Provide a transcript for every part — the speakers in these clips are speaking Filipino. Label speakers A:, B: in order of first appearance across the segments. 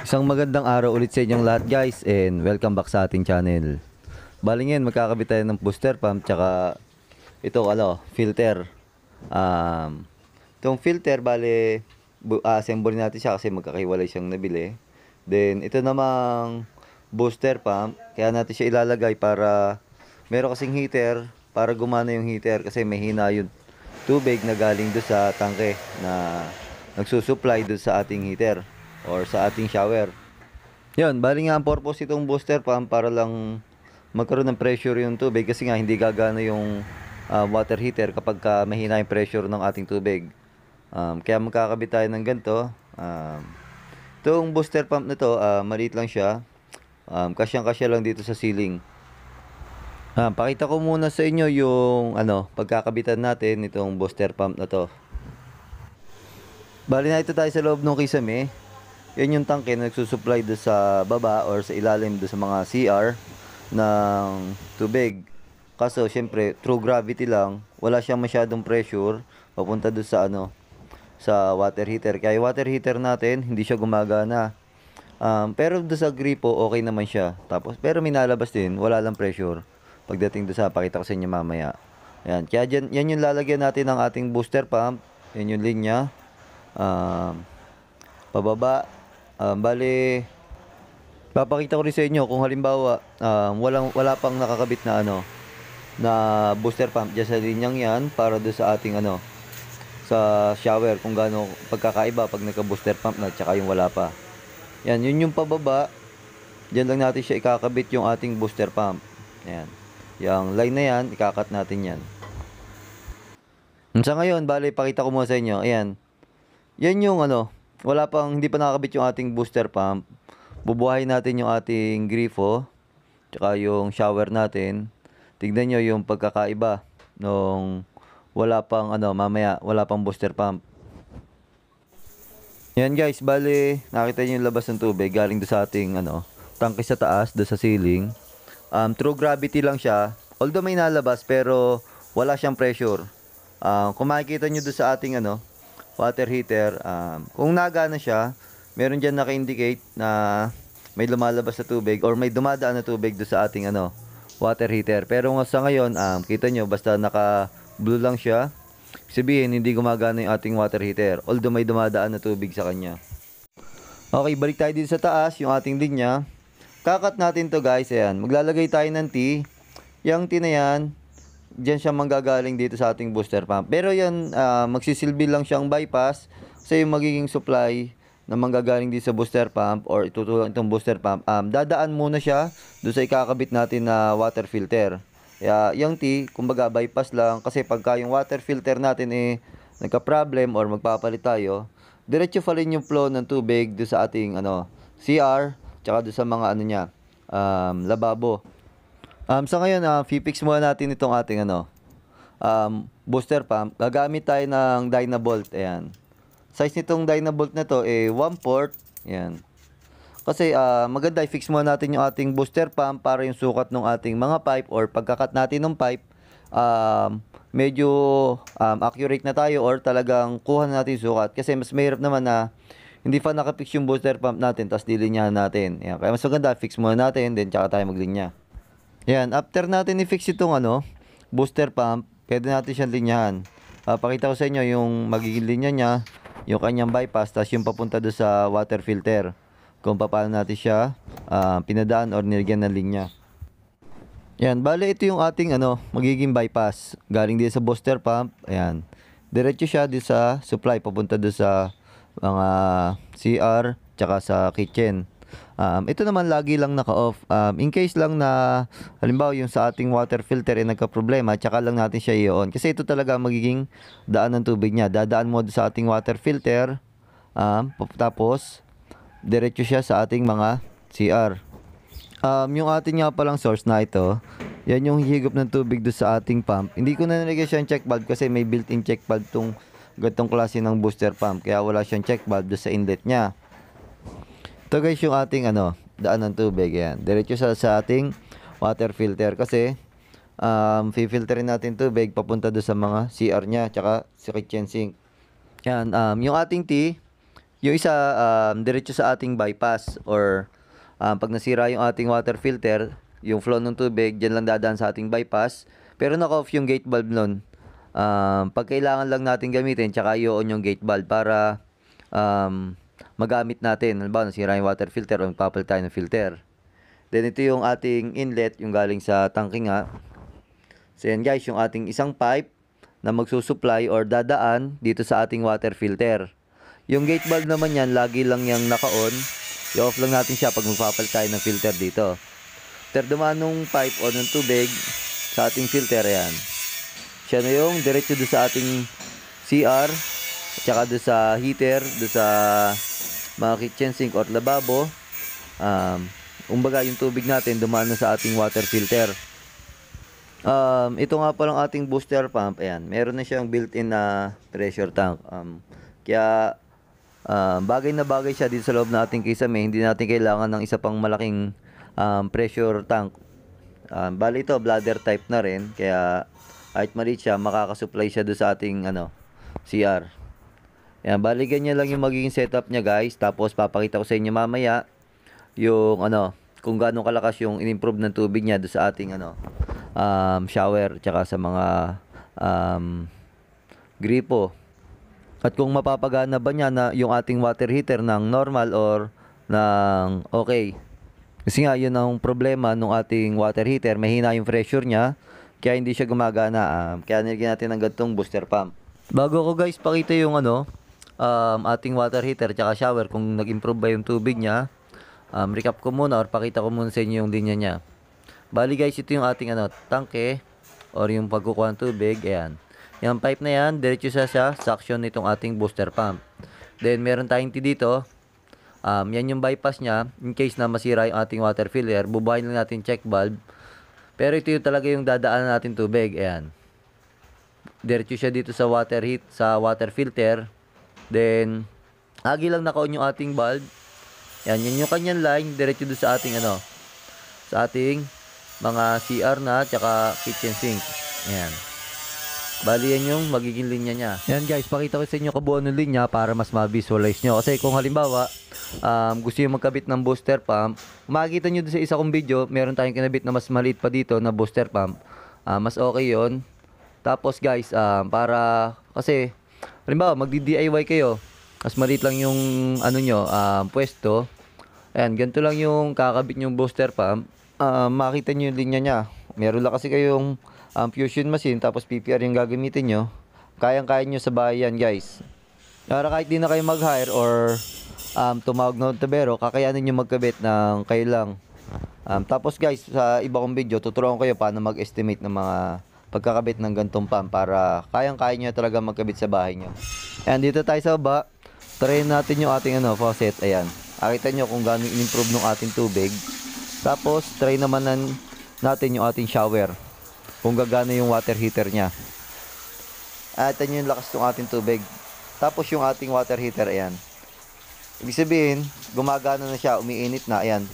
A: Isang magandang araw ulit sa inyong lahat guys and welcome back sa ating channel. Balingin, magkakabit tayo ng booster pump tsaka ito ano, filter. Um, itong filter bali assemble natin siya kasi magkakahiwalay siyang nabili. Then ito namang booster pump kaya natin siya ilalagay para meron kasing heater para gumana yung heater kasi may hina yun tubig na galing do sa tangke na nagsusupply do sa ating heater or sa ating shower. Yun, bali nga ang purpose itong booster pump para lang magkaroon ng pressure yung tubig kasi nga hindi gagana yung uh, water heater kapag ka mahina yung pressure ng ating tubig. Um, kaya magkakabit tayo ng ganito. Um, itong booster pump na to, uh, maliit lang siya. Um, kasyang-kasya lang dito sa ceiling. Ah, pakita ko muna sa inyo yung ano, pagkakabitan natin nitong booster pump na to. Bali na ito tayo sa loob ng kisame yan yung tanke na nagsusupply do sa baba or sa ilalim do sa mga CR ng tubig. Kaso syempre, true gravity lang, wala siyang masyadong pressure papunta do sa ano sa water heater. Kaya yung water heater natin, hindi siya gumagana. Um, pero do sa gripo, okay naman siya. Tapos, pero minalabas din, wala lang pressure. Pagdating do sa, pakita ko sa inyo mamaya. Ayan. Kaya dyan, yan yung lalagyan natin ng ating booster pump. Yan yung linya. Um, pababa Um, bali, papakita ko rin sa inyo kung halimbawa um, walang, wala pang nakakabit na ano, na booster pump dyan sa linyang yan para do sa ating ano, sa shower kung gaano pagkakaiba pag nagka booster pump na tsaka yung wala pa. Yan, yun yung pababa. Diyan lang natin siya ikakabit yung ating booster pump. Ayan. Yung line na yan, ikakat natin yan. Sa ngayon, bali, pakita ko muna sa inyo. Ayan. Yan yung ano, wala pang, hindi pa nakakabit yung ating booster pump, bubuhayin natin yung ating grifo, tsaka yung shower natin. Tingnan niyo yung pagkakaiba nung wala pang ano, mamaya, wala pang booster pump. Yan guys, bali, nakita niyo yung labas ng tubig galing do sa ating ano, tangke sa taas, do sa ceiling. Um, true gravity lang siya. Although may nalabas pero wala siyang pressure. Um, uh, kung makikita niyo do sa ating ano, water heater, um, kung nagana siya, meron dyan naka-indicate na may lumalabas na tubig or may dumadaan na tubig do sa ating ano, water heater. Pero sa ngayon, um, kita nyo, basta naka-blue lang siya, sabihin hindi gumagana yung ating water heater although may dumadaan na tubig sa kanya. Okay, balik tayo din sa taas, yung ating din niya. Kakat natin to guys, ayan. Maglalagay tayo ng tea. Yung tea na yan, diyan siya manggagaling dito sa ating booster pump. Pero yan, uh, ah, magsisilbi lang siyang bypass sa yung magiging supply na manggagaling dito sa booster pump or itutulong itong booster pump. Um, dadaan muna siya doon sa ikakabit natin na water filter. Kaya yung T, kumbaga bypass lang kasi pagka yung water filter natin eh nagka-problem or magpapalit tayo, diretso pa rin yung flow ng tubig doon sa ating ano, CR tsaka doon sa mga ano niya, um, lababo. Um, sa so ngayon, uh, fipix muna natin itong ating ano, um, booster pump. Gagamit tayo ng Dynabolt. Ayan. Size nitong Dynabolt na to eh 1 port. Ayan. Kasi uh, maganda i-fix muna natin yung ating booster pump para yung sukat ng ating mga pipe or pagkakat natin ng pipe um, medyo um, accurate na tayo or talagang kuha na natin yung sukat. Kasi mas mahirap naman na hindi pa nakapix yung booster pump natin tapos dilinyahan natin. Ayan. Kaya mas maganda fix muna natin then tsaka tayo maglinya. Yan, after natin i-fix itong ano, booster pump, pwede natin siyang linyahan. Ah, pakita ko sa inyo yung magiging linya niya, yung kanyang bypass, tapos yung papunta doon sa water filter. Kung paano natin siya uh, pinadaan or nilagyan ng linya. Yan, bale ito yung ating ano, magiging bypass. Galing din sa booster pump, ayan. Diretso siya din sa supply, papunta doon sa mga CR, tsaka sa kitchen. Um, ito naman lagi lang naka-off. Um, in case lang na, halimbawa yung sa ating water filter ay nagka-problema, tsaka lang natin siya i-on. Kasi ito talaga magiging daan ng tubig niya. Dadaan mo sa ating water filter, um, tapos diretso siya sa ating mga CR. Um, yung atin nga palang source na ito, yan yung higop ng tubig doon sa ating pump. Hindi ko na nalagay siyang check valve kasi may built-in check valve tong gatong klase ng booster pump. Kaya wala siyang check valve do sa inlet niya. Ito guys yung ating ano, daan ng tubig. Yan. Diretso sa, sa ating water filter. Kasi, um, fifilterin natin tubig papunta doon sa mga CR niya. Tsaka sa kitchen sink. Yan. Um, yung ating tea, yung isa, um, diretso sa ating bypass. Or, um, pag nasira yung ating water filter, yung flow ng tubig, dyan lang dadaan sa ating bypass. Pero naka-off yung gate valve nun. Um, pag kailangan lang natin gamitin, tsaka i-on yung gate valve para um, magamit natin. Halimbawa, nasira yung water filter o magpapalit tayo ng filter. Then, ito yung ating inlet, yung galing sa tanking nga. So, yan guys, yung ating isang pipe na magsusupply or dadaan dito sa ating water filter. Yung gate valve naman yan, lagi lang yung naka-on. I-off lang natin siya pag magpapalit tayo ng filter dito. After dumaan nung pipe o ng tubig sa ating filter, yan. Siya na yung diretso doon sa ating CR, saka doon sa heater, doon sa mga kitchen sink or lababo, um, umbaga yung tubig natin dumaan na sa ating water filter. Um, ito nga palang ating booster pump, ayan, meron na siyang built-in na pressure tank. Um, kaya uh, bagay na bagay siya dito sa loob ng ating kisame, hindi natin kailangan ng isa pang malaking um, pressure tank. Um, bali ito, bladder type na rin, kaya kahit maliit siya, makakasupply siya do sa ating ano, CR. Ayan, bali ganyan lang yung magiging setup niya guys. Tapos papakita ko sa inyo mamaya yung ano, kung gaano kalakas yung in-improve ng tubig niya do sa ating ano, um, shower tsaka sa mga um, gripo. At kung mapapagana ba niya na yung ating water heater ng normal or ng okay. Kasi nga yun ang problema ng ating water heater, mahina yung pressure niya kaya hindi siya gumagana. Um, kaya nilagyan natin ng gantong booster pump. Bago ko guys pakita yung ano, um, ating water heater tsaka shower kung nag-improve ba yung tubig niya. Um, recap ko muna or pakita ko muna sa inyo yung linya niya. Bali guys, ito yung ating ano, tanke or yung pagkukuha ng tubig. Ayan. Yung pipe na yan, diretso siya sa suction nitong ating booster pump. Then, meron tayong T dito. Um, yan yung bypass niya. In case na masira yung ating water filler, bubahin lang natin check valve. Pero ito yung talaga yung dadaanan natin tubig. Ayan. Diretso siya dito sa water heat, sa water filter. Then, agi lang nakaon yung ating bulb. Yan, yan yung kanyang line, diretso doon sa ating ano, sa ating mga CR na, tsaka kitchen sink. Yan. Bali yan yung magiging linya niya. Yan guys, pakita ko sa inyo kabuuan ng linya para mas ma-visualize nyo. Kasi kung halimbawa, um, gusto nyo magkabit ng booster pump, makikita nyo sa isa kong video, meron tayong kinabit na mas maliit pa dito na booster pump. Uh, mas okay yon Tapos guys, um, para kasi Halimbawa, magdi-DIY kayo. Mas maliit lang yung ano nyo, uh, pwesto. Ayan, ganito lang yung kakabit yung booster pump. Uh, ah, makita nyo yung linya niya. Meron lang kasi kayong um, fusion machine, tapos PPR yung gagamitin nyo. Kayang-kaya nyo sa bahay yan, guys. Para kahit di na kayo mag-hire or um, tumawag na tabero, kakayanin nyo magkabit ng kayo Um, tapos guys, sa iba kong video, tuturuan ko kayo paano mag-estimate ng mga pagkakabit ng gantong pump para kayang-kaya nyo talaga magkabit sa bahay nyo. And dito tayo sa baba, try natin yung ating ano, faucet. Ayan, akita nyo kung gaano in-improve ng ating tubig. Tapos, try naman natin yung ating shower. Kung gagana yung water heater niya. At yun yung lakas ng ating tubig. Tapos yung ating water heater, ayan. Ibig sabihin, gumagana na siya, umiinit na, ayan.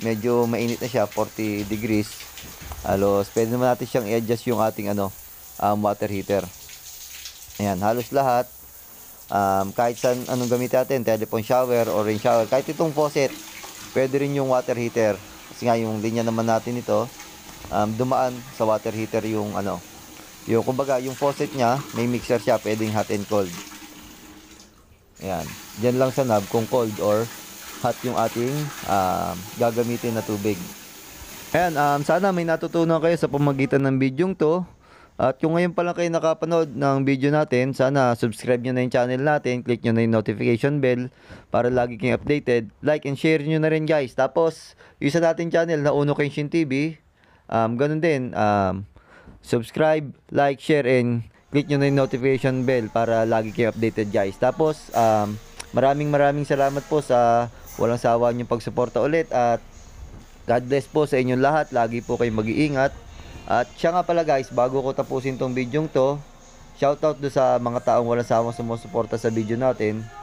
A: Medyo mainit na siya, 40 degrees. Halos, pwede naman natin siyang i-adjust yung ating ano, um, water heater. Ayan, halos lahat. Um, kahit saan anong gamitin natin, telephone shower or rain shower, kahit itong faucet, pwede rin yung water heater. Kasi nga yung linya naman natin ito, um, dumaan sa water heater yung ano, yung kumbaga yung faucet niya, may mixer siya, pwedeng hot and cold. Ayan, Diyan lang sa knob kung cold or hot yung ating um, gagamitin na tubig. Ayan, um, sana may natutunan kayo sa pamagitan ng video to. At kung ngayon pa lang kayo nakapanood ng video natin, sana subscribe nyo na yung channel natin, click nyo na yung notification bell para lagi kayong updated. Like and share nyo na rin guys. Tapos, yung sa natin channel na Uno Kenshin TV, um, ganun din, um, subscribe, like, share, and click nyo na yung notification bell para lagi kayo updated guys. Tapos, um, maraming maraming salamat po sa walang sawa yung pagsuporta ulit at God bless po sa inyong lahat. Lagi po kayong mag-iingat. At siya nga pala guys, bago ko tapusin tong video to, shoutout do sa mga taong walang sawang sumusuporta sa video natin.